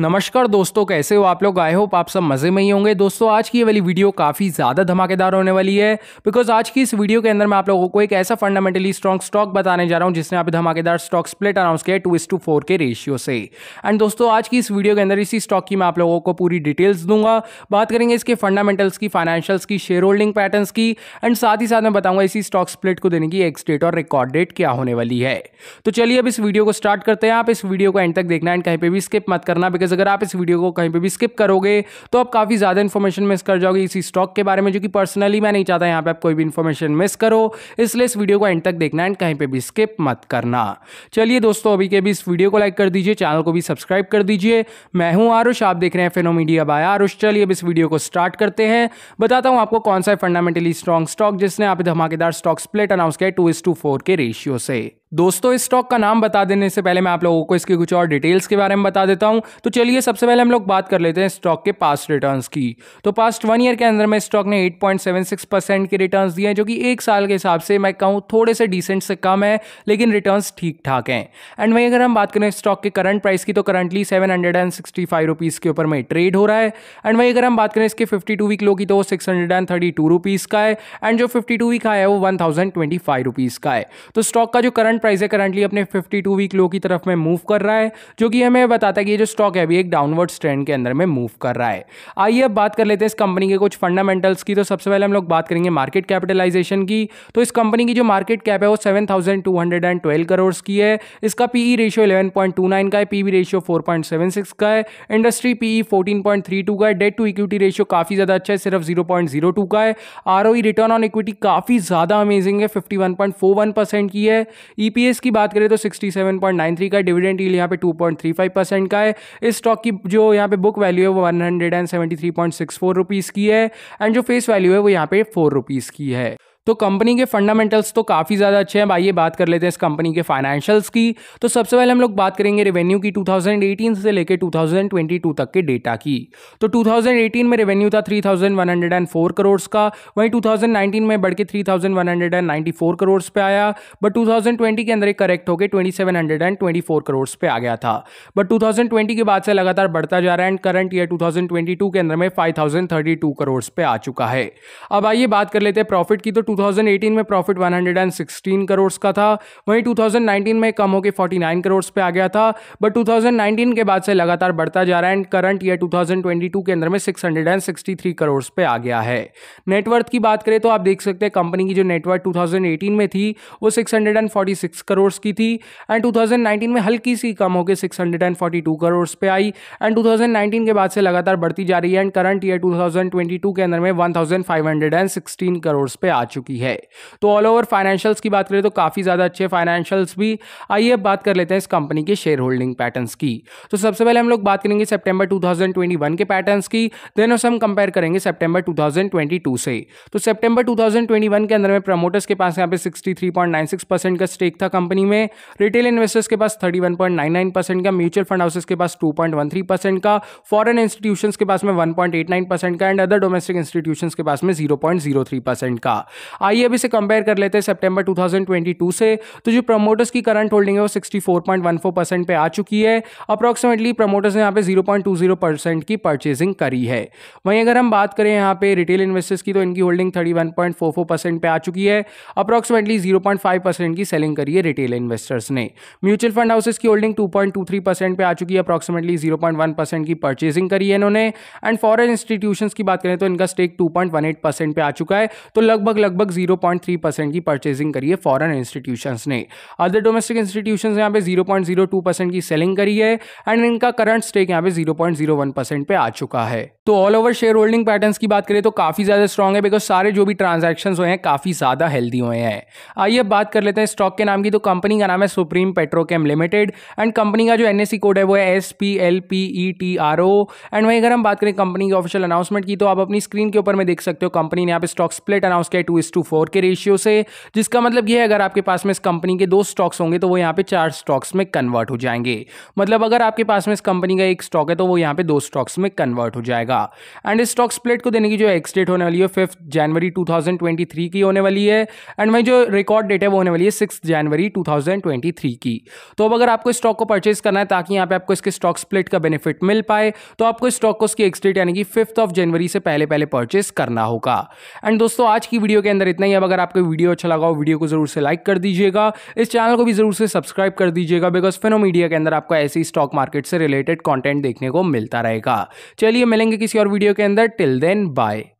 नमस्कार दोस्तों कैसे हो आप लोग आए होप आप सब मज़े में ही होंगे दोस्तों आज की ये वाली वीडियो काफ़ी ज़्यादा धमाकेदार होने वाली है बिकॉज आज की इस वीडियो के अंदर मैं आप लोगों को एक ऐसा फंडामेंटली स्ट्रॉन्ग स्टॉक बताने जा रहा हूँ जिसने आप धमाकेदार स्टॉक स्प्लिट अनाउंस किया टू इस टू फोर के रेशियो से एंड दोस्तों आज की इस वीडियो के अंदर इसी स्टॉक की मैं आप लोगों को पूरी डिटेल्स दूंगा बात करेंगे इसके फंडामेंटल्स की फाइनेंशियल्स की शेयर होल्डिंग पैटर्न की एंड साथ ही साथ मैं बताऊंगा इसी स्टॉक स्प्लिट को देने की एक्स डेट और रिकॉर्ड डेट क्या होने वाली है तो चलिए अब इस वीडियो को स्टार्ट करते हैं आप इस वीडियो को एंड तक देखना एंड कहीं पर भी स्किप मत करना बिकॉज अगर आप इस वीडियो को कहीं पर भी स्किप करोगे तो आप काफ़ी ज़्यादा इन्फॉर्मेशन मिस कर जाओगे इसी स्टॉक के बारे में जो कि पर्सनली मैं नहीं चाहता यहाँ पर आप कोई भी इन्फॉर्मेशन मिस करो इसलिए इस वीडियो को एंड तक देखना एंड कहीं पर भी स्किप मत करना चलिए दोस्तों अभी के भी इस वीडियो को लाइक कर दीजिए चैनल को भी सब्सक्राइब कर दीजिए मैं हूँ आरुष आप देख रहे हैं फेनो मीडिया बाय आरुष चलिए अब इस वीडियो को स्टार्ट करते हैं बताता हूँ आपको कौन सा फंडामेंटली स्ट्रॉन्ग स्टॉक जिसने आप धमाकेदार स्टॉक स्प्लिट अनाउंस किया टू इस टू फोर के रेशियो से दोस्तों इस स्टॉक का नाम बता देने से पहले मैं आप लोगों को इसके कुछ और डिटेल्स के बारे में बता देता हूं तो चलिए सबसे पहले हम लोग बात कर लेते हैं स्टॉक के पास्ट रिटर्न्स की तो पास्ट वन ईयर के अंदर में स्टॉक ने 8.76 परसेंट के रिटर्न दिए हैं जो कि एक साल के हिसाब से मैं कहूँ थोड़े से डिसेंट से कम है लेकिन रिटर्न ठीक ठाक हैं एंड वहीं अगर हम बात करें स्टॉक के करंट प्राइस की तो currently seven hundred and sixty five rupees के ऊपर में ट्रेड हो रहा है एंड वहीं अगर हम बात करें इसके फिफ्टी टू वीक लो की तो six hundred and thirty two rupees का है एंड जो फिफ्टी टू वीक आया है वो one thousand twenty five rupees का है तो स्टॉक का जो करंट प्राइस है करंटली अपने 52 वीक लो की तरफ में मूव कर रहा है जो कि हमें बताता है कि ये जो स्टॉक है अभी एक डाउनवर्ड ट्रेंड के अंदर में मूव कर रहा है आइए अब बात कर लेते हैं इस कंपनी के कुछ फंडामेंटल्स की तो सबसे पहले हम लोग बात करेंगे मार्केट कैपिटलाइजेशन की तो इस कंपनी की जो मार्केट कैप है वो सेवन करोड़ की है इसका पीई रेशियो 11.29 का है पीबी रेशियो फोर का है इंडस्ट्री पीई ई का है डेट टू इक्विटी रेशियो काफ़ी ज़्यादा अच्छा है सिर्फ जीरो का है आर रिटर्न ऑन इक्विटी काफ़ी ज़्यादा अमेजिंग है फिफ्टी की है ई ईपीएस की बात करें तो 67.93 का डिविडेंड डील यहाँ पे 2.35 परसेंट का है इस स्टॉक की जो यहाँ पे बुक वैल्यू है वो 173.64 रुपीस की है एंड जो फेस वैल्यू है वो यहाँ पे फोर रुपीज़ की है तो कंपनी के फंडामेंटल्स तो काफ़ी ज़्यादा अच्छे हैं आइए बात कर लेते हैं इस कंपनी के फाइनेंशियल्स की तो सबसे पहले हम लोग बात करेंगे रेवेन्यू की 2018 से लेकर 2022 तक के डेटा की तो 2018 में रेवेन्यू था 3104 करोड़ का वहीं 2019 में बढ़ के 3194 करोड़ पे आया बट 2020 के अंदर एक करेक्ट होकर ट्वेंटी सेवन फोर करोड़ पे आ गया था बट ट्वेंटी के बाद से लगातार बढ़ता जा रहा है एंड करंट ईयर टू के अंदर में टू करोड़ पे आ चुका है अब आइए बात कर लेते हैं प्रॉफिट की तो 2018 में प्रॉफिट 116 करोड़ का था वहीं 2019 में कम होकर 49 करोड़ पे आ गया था बट 2019 के बाद से लगातार बढ़ता जा रहा है एंड करंट ईयर 2022 के अंदर में 663 करोड़ पे आ गया है नेटवर्थ की बात करें तो आप देख सकते हैं कंपनी की जो नेटवर्थ 2018 में थी वो 646 करोड़ की थी एंड 2019 में हल्की सी कम होकर 642 करोड़ पे आई एंड 2019 के बाद से लगातार बढ़ती जा रही है एंड करंट ईयर 2022 के अंदर में 1516 करोड़ पे आ चुकी चुकी है तो ऑल ओवर फाइनेंशियल्स की बात करें तो काफ़ी ज़्यादा अच्छे फाइनेंशियल्स भी आइए अब बात कर लेते हैं इस कंपनी के शेयर होल्डिंग पैटर्न्स की तो सबसे पहले हम लोग बात करेंगे सेप्टेंबर टू के पैटर्न्स की देन उसे हम कंपेयर करेंगे सेप्टेंबर टू से तो सेप्टेंबर टू के अंदर में प्रमोटर्स के पास यहाँ पे सिक्सटी का स्टेक था कंपनी में रिटेल इन्वेस्टर्स के पास थर्टी का म्यूचुअल फंड हाउसेस के पास टू का फॉरन इंस्टीट्यूशन के पास में 1.89 परसेंट का एंड अदर डोमेस्टिक इंस्टीट्यूशन के पास में 0.03 परसेंट का आइए अब इसे कंपेयर कर लेते हैं सेप्टेम्बर टू से तो जो प्रमोटर्स की करंट होल्डिंग है वो सिक्सटी परसेंट पे आ चुकी है अप्रॉक्सिमेटली प्रमोटर्स ने यहाँ पे जीरो परसेंट की परचेजिंग करी है वहीं अगर हम बात करें यहाँ पे रिटेल इन्वेस्टर्स की तो इनकी होल्डिंग थर्टी परसेंट पे आ चुकी है अप्रॉक्सिमेटली 0.5 परसेंट की सेलिंग करी है रिटेल इन्वेस्टर्स ने म्यूचुअल फंड हाउसेस की होल्डिंग 2.23 परसेंट पे आ चुकी है अप्रॉक्सिमेटली 0.1 परसेंट की परचेजिंग करी है इन्होंने एंड फॉरेन इंस्टीट्यूशंस की बात करें तो इनका स्टेक 2.18 परसेंट पे आ चुका है तो लगभग लगभग लगभग 0.3 परसेंट की परचेजिंग करी है फॉरेन इंस्टीट्यूशंस ने अदर डोमेस्टिक इंस्टीट्यूशंस यहाँ पे 0.02 परसेंट की सेलिंग करी है एंड इनका करंट स्टेक यहाँ पे 0.01 परसेंट पे आ चुका है तो all over share holding pattern की बात करें तो काफी ज्यादा स्ट्रॉग है बिकॉज सारे जो भी ट्रांजेक्शन हुए हैं काफी ज्यादा हेल्दी हुए हैं आइए अब बात कर लेते हैं स्टॉक के नाम की तो कंपनी का नाम है Supreme Petrochem Limited and company का जो एन कोड e है वो है S P L P E T R O and वहीं अगर हम बात करें कंपनी की ऑफिशियल अनाउंसमेंट की तो आप अपनी स्क्रीन के ऊपर में देख सकते हो कंपनी ने यहाँ पे स्टॉक स्प्लिट अनाउंस किया टू टू फोर के रेशियो से जिसका मतलब यह है अगर आपके पास में इस कंपनी के दो स्टॉक्स होंगे तो वो यहाँ पे चार स्टॉक्स में कन्वर्ट हो जाएंगे मतलब अगर आपके पास में इस कंपनी का एक स्टॉक है तो वो यहाँ पे दो स्टॉक्स में कन्वर्ट हो जाएगा एंड इस स्टॉक स्प्लिट को देने की जो एक्स डेट होने वाली है फिफ्थ जनवरी टू की होने वाली है एंड वही जो रिकॉर्ड डेट है वो होने वाली है सिक्स जनवरी टू की तो अब अगर आपको स्टॉक को परचेज करना है ताकि यहाँ पे आपको इसके स्टॉक स्प्लिट का बेनिफिट मिल पाए तो आपको स्टॉक को उसकी एक्स डेट यानी कि फिफ्थ ऑफ जनवरी से पहले पहले परचेज करना होगा एंड दोस्तों आज की वीडियो के अंदर अंदर इतना ही अब अगर आपको वीडियो अच्छा लगा हो वीडियो को जरूर से लाइक कर दीजिएगा इस चैनल को भी जरूर से सब्सक्राइब कर दीजिएगा बिकॉज मीडिया के अंदर आपको ऐसे स्टॉक मार्केट से रिलेटेड कॉन्टेंट देखने को मिलता रहेगा चलिए मिलेंगे किसी और वीडियो के अंदर टिल देन बाय